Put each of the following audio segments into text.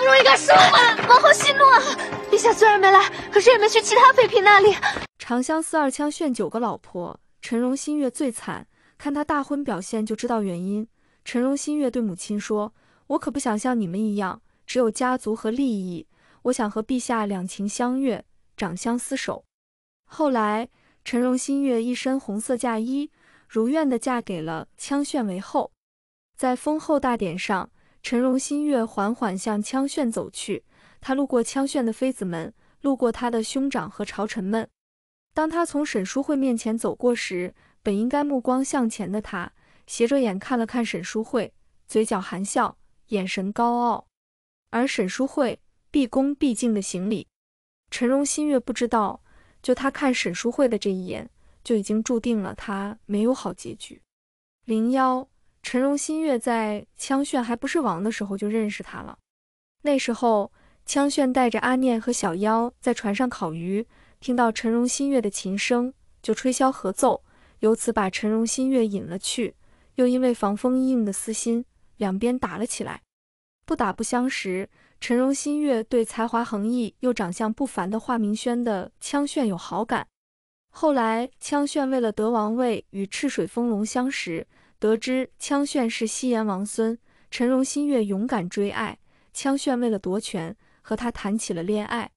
不如一个说吧，王后息怒。陛下虽然没来，可是也没去其他妃嫔那里。长相思二枪炫九个老婆，陈荣新月最惨。看他大婚表现就知道原因。陈荣新月对母亲说：“我可不想像你们一样，只有家族和利益。我想和陛下两情相悦，长相厮守。”后来，陈荣新月一身红色嫁衣，如愿的嫁给了枪炫为后。在封后大典上。陈荣新月缓缓向枪炫走去，他路过枪炫的妃子们，路过他的兄长和朝臣们。当他从沈淑慧面前走过时，本应该目光向前的他，斜着眼看了看沈淑慧，嘴角含笑，眼神高傲。而沈淑慧毕恭毕敬的行礼。陈荣新月不知道，就他看沈淑慧的这一眼，就已经注定了他没有好结局。零幺。陈荣新月在枪炫还不是王的时候就认识他了。那时候，枪炫带着阿念和小妖在船上烤鱼，听到陈荣新月的琴声就吹箫合奏，由此把陈荣新月引了去。又因为防风硬的私心，两边打了起来。不打不相识，陈荣新月对才华横溢又长相不凡的华明轩的枪炫有好感。后来，枪炫为了得王位与赤水风龙相识。得知枪炫是西炎王孙，陈荣新月勇敢追爱。枪炫为了夺权，和他谈起了恋爱。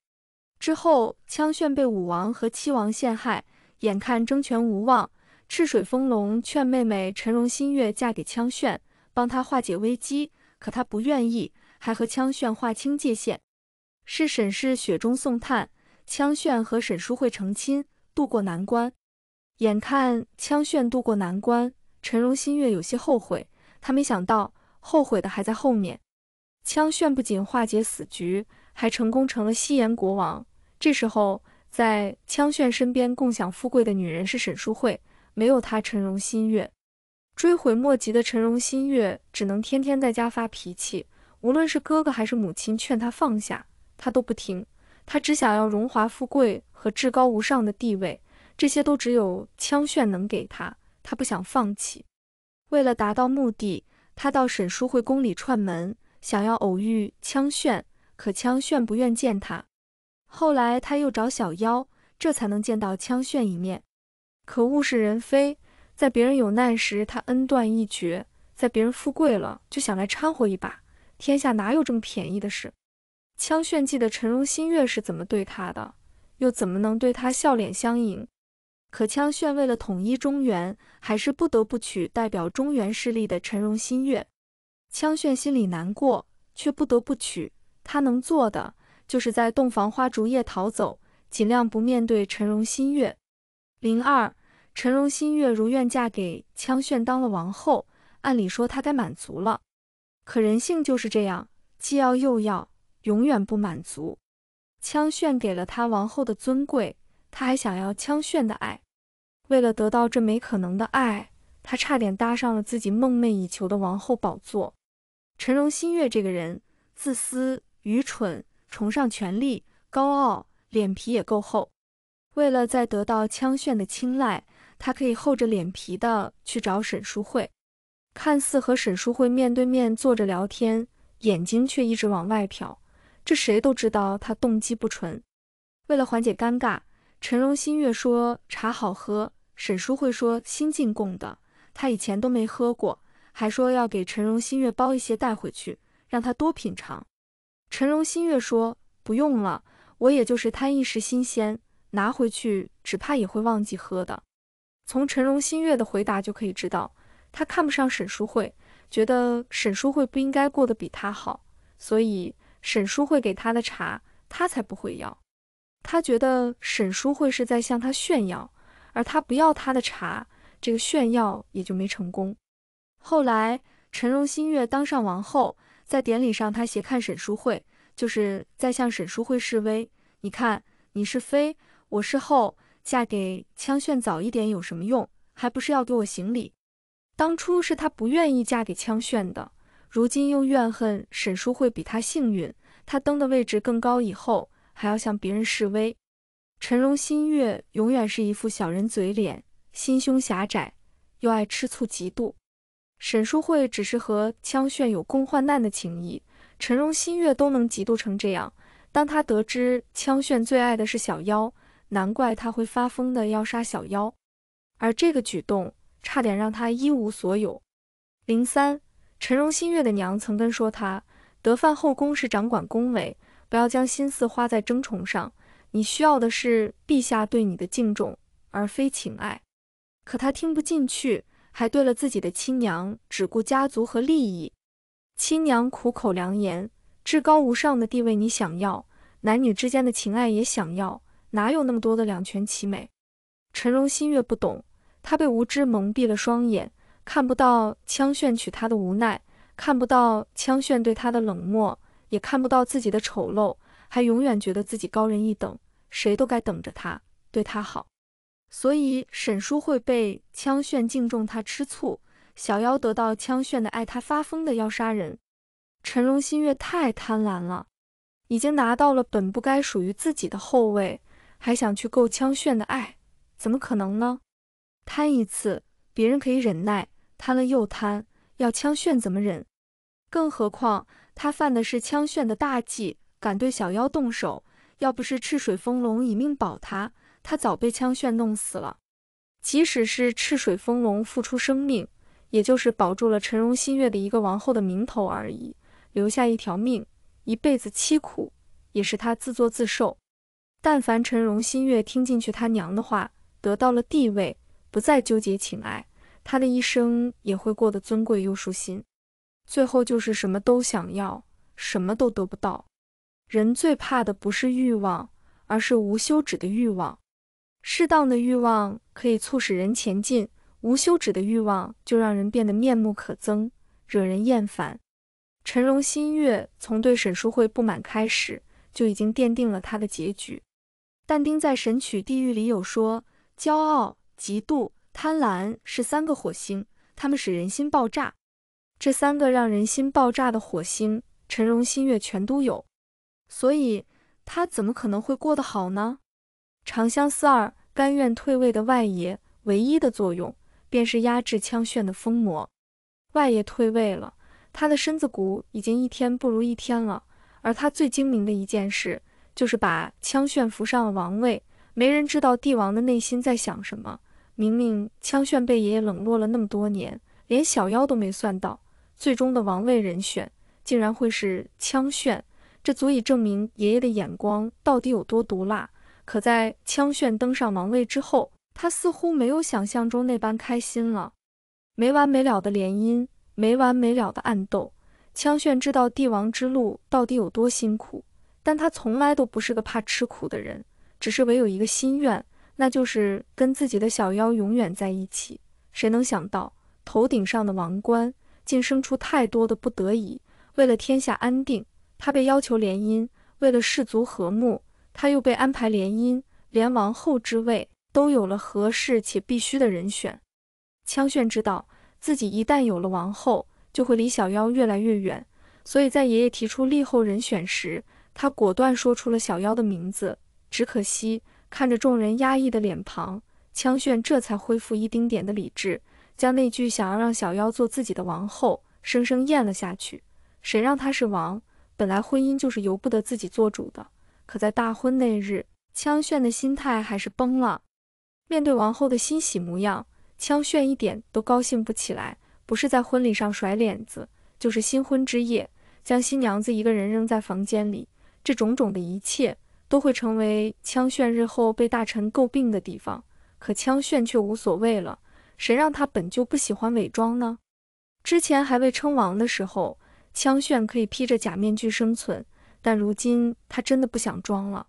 之后，枪炫被武王和七王陷害，眼看争权无望，赤水风龙劝妹妹陈荣新月嫁给枪炫，帮他化解危机。可他不愿意，还和枪炫划清界限。是沈氏雪中送炭，枪炫和沈淑慧成亲，度过难关。眼看枪炫度过难关。陈荣新月有些后悔，他没想到后悔的还在后面。枪炫不仅化解死局，还成功成了西炎国王。这时候，在枪炫身边共享富贵的女人是沈淑慧，没有她，陈荣新月追悔莫及的。陈荣新月只能天天在家发脾气，无论是哥哥还是母亲劝他放下，他都不听。他只想要荣华富贵和至高无上的地位，这些都只有枪炫能给他。他不想放弃，为了达到目的，他到沈淑慧宫里串门，想要偶遇枪炫，可枪炫不愿见他。后来他又找小妖，这才能见到枪炫一面。可物是人非，在别人有难时他恩断义绝，在别人富贵了就想来掺和一把，天下哪有这么便宜的事？枪炫记得陈荣新月是怎么对他的，又怎么能对他笑脸相迎？可羌炫为了统一中原，还是不得不娶代表中原势力的陈荣新月。羌炫心里难过，却不得不娶。他能做的，就是在洞房花烛夜逃走，尽量不面对陈荣新月。零二，陈荣新月如愿嫁给羌炫当了王后，按理说她该满足了。可人性就是这样，既要又要，永远不满足。羌炫给了她王后的尊贵，她还想要羌炫的爱。为了得到这没可能的爱，他差点搭上了自己梦寐以求的王后宝座。陈荣新月这个人自私、愚蠢，崇尚权力，高傲，脸皮也够厚。为了再得到枪炫的青睐，他可以厚着脸皮的去找沈淑慧。看似和沈淑慧面对面坐着聊天，眼睛却一直往外瞟。这谁都知道他动机不纯。为了缓解尴尬。陈荣新月说茶好喝，沈淑慧说新进贡的，他以前都没喝过，还说要给陈荣新月包一些带回去，让他多品尝。陈荣新月说不用了，我也就是贪一时新鲜，拿回去只怕也会忘记喝的。从陈荣新月的回答就可以知道，他看不上沈淑慧，觉得沈淑慧不应该过得比他好，所以沈淑慧给他的茶他才不会要。他觉得沈叔会是在向他炫耀，而他不要他的茶，这个炫耀也就没成功。后来陈荣新月当上王后，在典礼上，她斜看沈淑慧，就是在向沈淑慧示威。你看，你是妃，我是后，嫁给枪炫早一点有什么用？还不是要给我行礼？当初是他不愿意嫁给枪炫的，如今又怨恨沈淑慧比他幸运，他登的位置更高，以后。还要向别人示威。陈荣新月永远是一副小人嘴脸，心胸狭窄，又爱吃醋、嫉妒。沈淑慧只是和枪炫有共患难的情谊，陈荣新月都能嫉妒成这样。当他得知枪炫最爱的是小妖，难怪他会发疯的要杀小妖，而这个举动差点让他一无所有。零三，陈荣新月的娘曾跟说，他德范后宫是掌管宫闱。不要将心思花在争宠上，你需要的是陛下对你的敬重，而非情爱。可他听不进去，还对了自己的亲娘只顾家族和利益。亲娘苦口良言，至高无上的地位你想要，男女之间的情爱也想要，哪有那么多的两全其美？陈荣新月不懂，他被无知蒙蔽了双眼，看不到枪炫娶他的无奈，看不到枪炫对他的冷漠。也看不到自己的丑陋，还永远觉得自己高人一等，谁都该等着他对他好。所以沈叔会被枪炫敬重，他吃醋；小妖得到枪炫的爱，他发疯的要杀人。陈荣新月太贪婪了，已经拿到了本不该属于自己的后位，还想去够枪炫的爱，怎么可能呢？贪一次，别人可以忍耐；贪了又贪，要枪炫怎么忍？更何况……他犯的是枪炫的大忌，敢对小妖动手。要不是赤水风龙以命保他，他早被枪炫弄死了。即使是赤水风龙付出生命，也就是保住了陈荣新月的一个王后的名头而已，留下一条命，一辈子凄苦，也是他自作自受。但凡陈荣新月听进去他娘的话，得到了地位，不再纠结情爱，他的一生也会过得尊贵又舒心。最后就是什么都想要，什么都得不到。人最怕的不是欲望，而是无休止的欲望。适当的欲望可以促使人前进，无休止的欲望就让人变得面目可憎，惹人厌烦。陈荣新月从对沈淑慧不满开始，就已经奠定了他的结局。但丁在《神曲·地狱》里有说，骄傲、嫉妒、贪婪是三个火星，它们使人心爆炸。这三个让人心爆炸的火星，陈荣、新月全都有，所以他怎么可能会过得好呢？《长相思二》甘愿退位的外爷，唯一的作用便是压制枪炫的疯魔。外爷退位了，他的身子骨已经一天不如一天了。而他最精明的一件事，就是把枪炫扶上了王位。没人知道帝王的内心在想什么。明明枪炫被爷爷冷落了那么多年，连小妖都没算到。最终的王位人选竟然会是枪炫，这足以证明爷爷的眼光到底有多毒辣。可在枪炫登上王位之后，他似乎没有想象中那般开心了。没完没了的联姻，没完没了的暗斗，枪炫知道帝王之路到底有多辛苦，但他从来都不是个怕吃苦的人，只是唯有一个心愿，那就是跟自己的小妖永远在一起。谁能想到，头顶上的王冠？竟生出太多的不得已。为了天下安定，他被要求联姻；为了氏族和睦，他又被安排联姻。连王后之位都有了合适且必须的人选。枪炫知道自己一旦有了王后，就会离小妖越来越远，所以在爷爷提出立后人选时，他果断说出了小妖的名字。只可惜，看着众人压抑的脸庞，枪炫这才恢复一丁点的理智。将那句想要让小妖做自己的王后生生咽了下去。谁让她是王？本来婚姻就是由不得自己做主的。可在大婚那日，枪炫的心态还是崩了。面对王后的欣喜模样，枪炫一点都高兴不起来。不是在婚礼上甩脸子，就是新婚之夜将新娘子一个人扔在房间里。这种种的一切都会成为枪炫日后被大臣诟病的地方。可枪炫却无所谓了。谁让他本就不喜欢伪装呢？之前还未称王的时候，枪炫可以披着假面具生存，但如今他真的不想装了。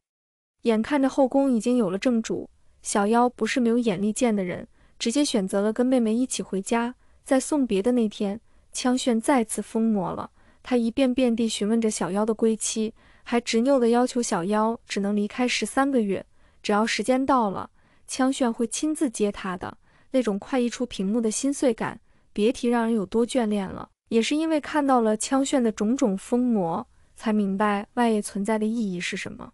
眼看着后宫已经有了正主，小妖不是没有眼力见的人，直接选择了跟妹妹一起回家。在送别的那天，枪炫再次疯魔了，他一遍遍地询问着小妖的归期，还执拗地要求小妖只能离开十三个月，只要时间到了，枪炫会亲自接她的。那种快溢出屏幕的心碎感，别提让人有多眷恋了。也是因为看到了枪炫的种种疯魔，才明白外业存在的意义是什么。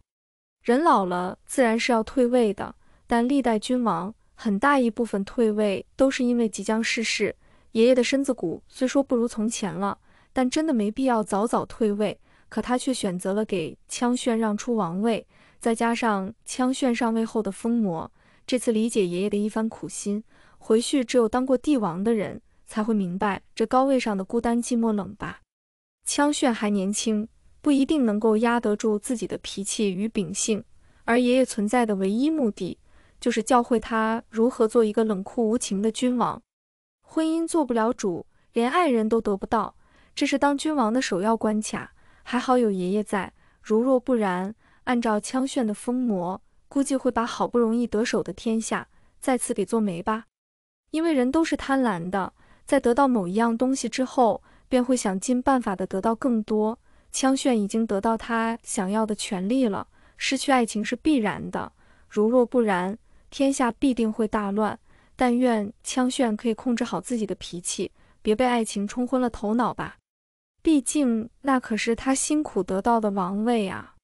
人老了，自然是要退位的。但历代君王很大一部分退位都是因为即将逝世。爷爷的身子骨虽说不如从前了，但真的没必要早早退位。可他却选择了给枪炫让出王位。再加上枪炫上位后的疯魔，这次理解爷爷的一番苦心。回去只有当过帝王的人才会明白这高位上的孤单、寂寞、冷吧。枪炫还年轻，不一定能够压得住自己的脾气与秉性，而爷爷存在的唯一目的就是教会他如何做一个冷酷无情的君王。婚姻做不了主，连爱人都得不到，这是当君王的首要关卡。还好有爷爷在，如若不然，按照枪炫的疯魔，估计会把好不容易得手的天下再次给做没吧。因为人都是贪婪的，在得到某一样东西之后，便会想尽办法的得到更多。枪炫已经得到他想要的权利了，失去爱情是必然的。如若不然，天下必定会大乱。但愿枪炫可以控制好自己的脾气，别被爱情冲昏了头脑吧。毕竟那可是他辛苦得到的王位啊。